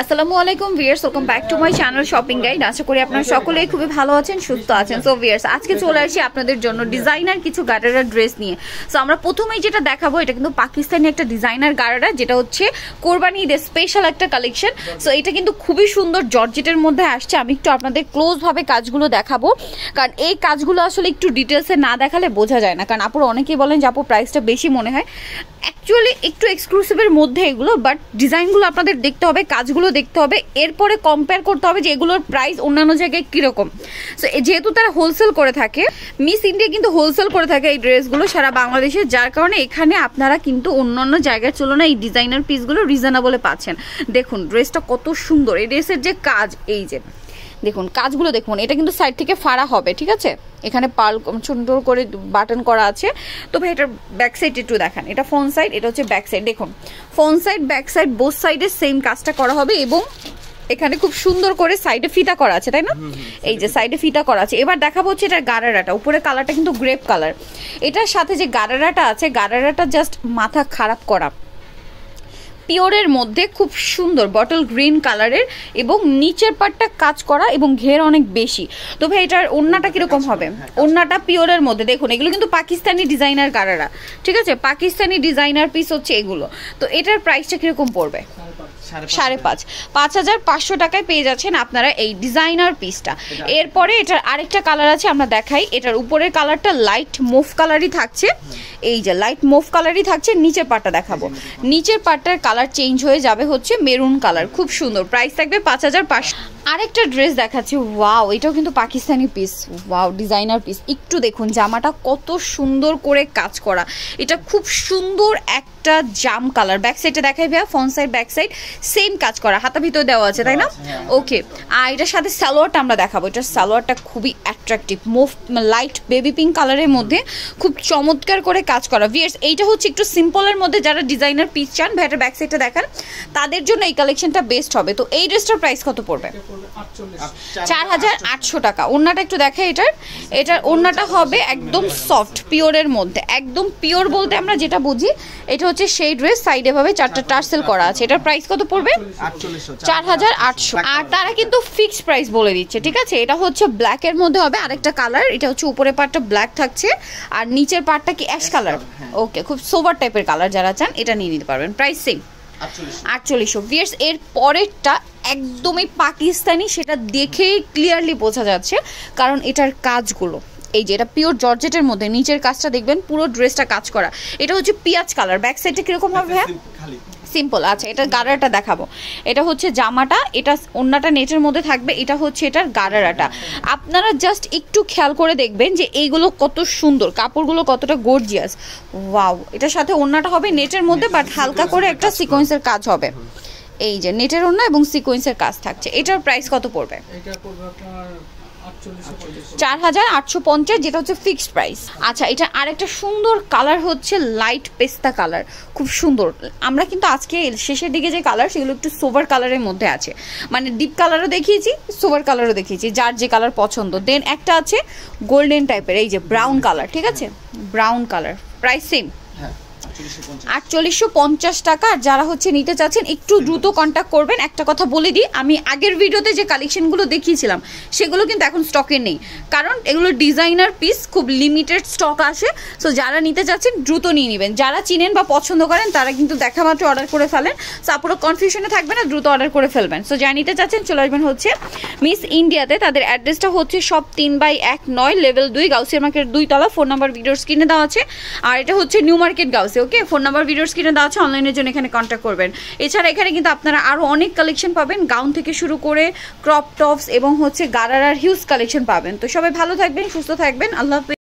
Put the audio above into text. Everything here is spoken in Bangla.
আসসালামু আলাইকুম viewers welcome back to my channel shopping guide আশা করি আপনারা সকলেই খুবই ভালো আছেন সুস্থ আছেন সো ভিয়ার্স আজকে চলে আসি আপনাদের জন্য ডিজাইনার কিছু গারারা ড্রেস নিয়ে সো আমরা প্রথমেই যেটা দেখাবো এটা কিন্তু পাকিস্তানি একটা ডিজাইনার গারারা যেটা হচ্ছে কোরবানি ঈদের স্পেশাল একটা কালেকশন সো এটা কিন্তু খুবই সুন্দর জর্জেটের মধ্যে আসছে আমি একটু আপনাদের ক্লোজভাবে কাজগুলো দেখাবো কারণ এই কাজগুলো আসলে একটু ডিটেলসে না দেখালে বোঝা যায় না কারণ আপুর অনেকেই বলেন যে আপু প্রাইসটা বেশি মনে হয় অ্যাকচুয়ালি একটু এক্সক্লুসিভের মধ্যে এগুলো বাট ডিজাইনগুলো আপনাদের দেখতে হবে কাজগুলো দেখতে হবে এরপরে কম্পেয়ার করতে হবে যে এগুলোর প্রাইস অন্যান্য জায়গায় কীরকম সো যেহেতু তারা হোলসেল করে থাকে মিস ইন্ডিয়া কিন্তু হোলসেল করে থাকে এই ড্রেসগুলো সারা বাংলাদেশে যার কারণে এখানে আপনারা কিন্তু অন্যান্য জায়গার তুলনায় এই ডিজাইনার পিসগুলো রিজনেবলে পাচ্ছেন দেখুন ড্রেসটা কত সুন্দর এই ড্রেসের যে কাজ এই যে দেখুন কাজগুলো দেখুন এটা কিন্তু সাইড থেকে ফাড়া হবে ঠিক আছে এখানে পাল সুন্দর করে বাটন করা আছে তো ভাই এটার ব্যাক সাইড একটু দেখান এটা ফোন সাইড এটা হচ্ছে ব্যাক সাইড দেখুন phone side back side both সাইডে সেম কাজটা করা হবে এবং এখানে খুব সুন্দর করে সাইডে ফিতা করা আছে তাই না এই যে সাইডে ফিতা করা আছে এবার দেখাবো হচ্ছে এটা গাড়ারাটা উপরে কালারটা কিন্তু গ্রেপ কালার এটার সাথে যে গাড়ারাটা আছে গাড়ারাটা জাস্ট মাথা খারাপ করা পিওরের মধ্যে খুব সুন্দর বটল গ্রিন কালারের এবং নিচের পাটটা কাজ করা এবং ঘের অনেক বেশি তো ভাই এটার ওন্নাটা কীরকম হবে হ্যাঁ, ওন্নাটা পিওরের মধ্যে দেখুন এগুলো কিন্তু পাকিস্তানি ডিজাইনার কারারা ঠিক আছে পাকিস্তানি ডিজাইনার পিস হচ্ছে এগুলো তো এটার প্রাইসটা কীরকম পড়বে সাড়ে পাঁচ পাঁচ হাজার পাঁচশো টাকায় পেয়ে যাচ্ছেন আপনারা এই ডিজাইনার পিসটা এরপরে এটার আরেকটা কালার আছে আমরা দেখাই এটার উপরের কালারটা লাইট মুভ কালারই থাকছে এই যে লাইট মুভ কালারই থাকছে নিচের পাটটা দেখাবো নিচের পাটটার কালার চেঞ্জ হয়ে যাবে হচ্ছে মেরুন কালার খুব সুন্দর প্রাইস থাকবে পাঁচ হাজার পাঁচশো আরেকটা ড্রেস দেখাচ্ছি ওয়াও এটাও কিন্তু Pakistani piece wow designer piece একটু দেখুন জামাটা কত সুন্দর করে কাজ করা এটা খুব সুন্দর একটা জাম কালার ব্যাক সাইডটা দেখাই ভাইয়া front side back side same কাজ করা হাতা ভিতরে দেওয়া আছে তাই না ওকে হ্যাঁ। আর এটার সাথে সালোয়ারটা আমরা দেখাবো এটার সালোয়ারটা খুবই attractive mauve light baby pink কালারের মধ্যে খুব চমৎকার করে কাজ করা ভিয়ার্স এইটা হচ্ছে একটু সিম্পলের মধ্যে যারা ডিজাইনার পিস চান ভাইয়াটা ব্যাক সাইডটা দেখান তাদের জন্য এই কালেকশনটা বেস্ট হবে তো এই ড্রেসটার প্রাইস কত পড়বে চার হাজার আটশো টাকা ওন্নাটা একটু দেখে এটার এটা ওন্নাটা হবে একদম সফট পিওরের মধ্যে একদম পিওর বলতে আমরা যেটা বুঝি এটা হচ্ছে সেই ড্রেস সাইডে ভাবে চারটা টার্সেল করা আছে এটার প্রাইস কত পড়বে চার হাজার আটশো আর তারা কিন্তু ফিক্সড প্রাইস বলে দিচ্ছে ঠিক আছে এটা হচ্ছে ব্ল্যাকের মধ্যে হবে আরেকটা কালার এটা হচ্ছে উপরের পার্টটা ব্ল্যাক থাকছে আর নিচের পার্টটা কি অ্যাশ কালার ওকে খুব সোভার টাইপের কালার যারা চান এটা নিয়ে নিতে পারবেন প্রাইস সেম আটচল্লিশশো ভিয়ার্স এর পরেরটা একদমই পাকিস্তানি সেটা দেখেই ক্লিয়ারলি বোঝা যাচ্ছে কারণ এটার কাজগুলো এই যে এটা পিওর জর্জেটের মধ্যে নিচের কাজটা দেখবেন পুরো ড্রেসটা কাজ করা এটা হচ্ছে পিঁয়াজ কালার ব্যাক সাইডটা কীরকম হবে হ্যাঁ সিম্পল আচ্ছা এটা গাড়াটা দেখাবো এটা হচ্ছে জামাটা এটা অন্যটা নেটের মধ্যে থাকবে এটা হচ্ছে এটার গাড়াটা আপনারা জাস্ট একটু খেয়াল করে দেখবেন যে এইগুলো কত সুন্দর কাপড়গুলো কতটা গর্জিয়াস ওয়াও এটার সাথে অন্যটা হবে নেটের মধ্যে বাট হালকা করে একটা সিকোয়েন্সের কাজ হবে এই যে নেটের ওড়না এবং সিকোয়েন্সের কাজ থাকছে এটার প্রাইস কত পড়বে চার হাজার আটশো পঞ্চাশ যেটা হচ্ছে ফিক্সড প্রাইস আচ্ছা এটা আরেকটা সুন্দর কালার হচ্ছে লাইট পেস্তা কালার খুব সুন্দর আমরা কিন্তু আজকে শেষের দিকে যে কালার সেগুলো একটু সোভার কালারের মধ্যে আছে মানে ডিপ কালারও দেখিয়েছি সোভার কালারও দেখিয়েছি যার যে কালার পছন্দ দেন একটা আছে গোল্ডেন টাইপের এই যে ব্রাউন কালার ঠিক আছে ব্রাউন কালার প্রাইস সেম আটচল্লিশশো পঞ্চাশ টাকা যারা হচ্ছে নিতে চাচ্ছেন একটু দ্রুত কন্ট্যাক্ট করবেন একটা কথা বলে দিই আমি আগের ভিডিওতে যে কালেকশনগুলো দেখিয়েছিলাম সেগুলো কিন্তু এখন স্টকে নেই কারণ এগুলো ডিজাইনার পিস খুব লিমিটেড স্টক আসে সো যারা নিতে চাচ্ছেন দ্রুত নিয়ে নেবেন যারা চিনেন বা পছন্দ করেন তারা কিন্তু দেখা মাত্র অর্ডার করে ফেলেন সো আপনারা কনফিউশনে থাকবে না দ্রুত অর্ডার করে ফেলবেন সো যারা নিতে চাচ্ছেন চলে আসবেন হচ্ছে মিস ইন্ডিয়াতে তাদের অ্যাড্রেসটা হচ্ছে সব তিন বাই এক নয় লেভেল দুই গাউসিয়া মার্কেট তলা ফোন নাম্বার ভিডিওর স্ক্রিনে দেওয়া আছে আর এটা হচ্ছে New Market Gausia okay phone number ভিডিওর স্ক্রিনে দেওয়া আছে অনলাইনের জন্য এখানে কন্ট্যাক্ট করবেন এছাড়া এখানে কিন্তু আপনারা আরও অনেক কালেকশন পাবেন গাউন থেকে শুরু করে ক্রপ টপস এবং হচ্ছে গারার হিউজ কালেকশন পাবেন তো সবাই ভালো থাকবেন সুস্থ থাকবেন আল্লাহ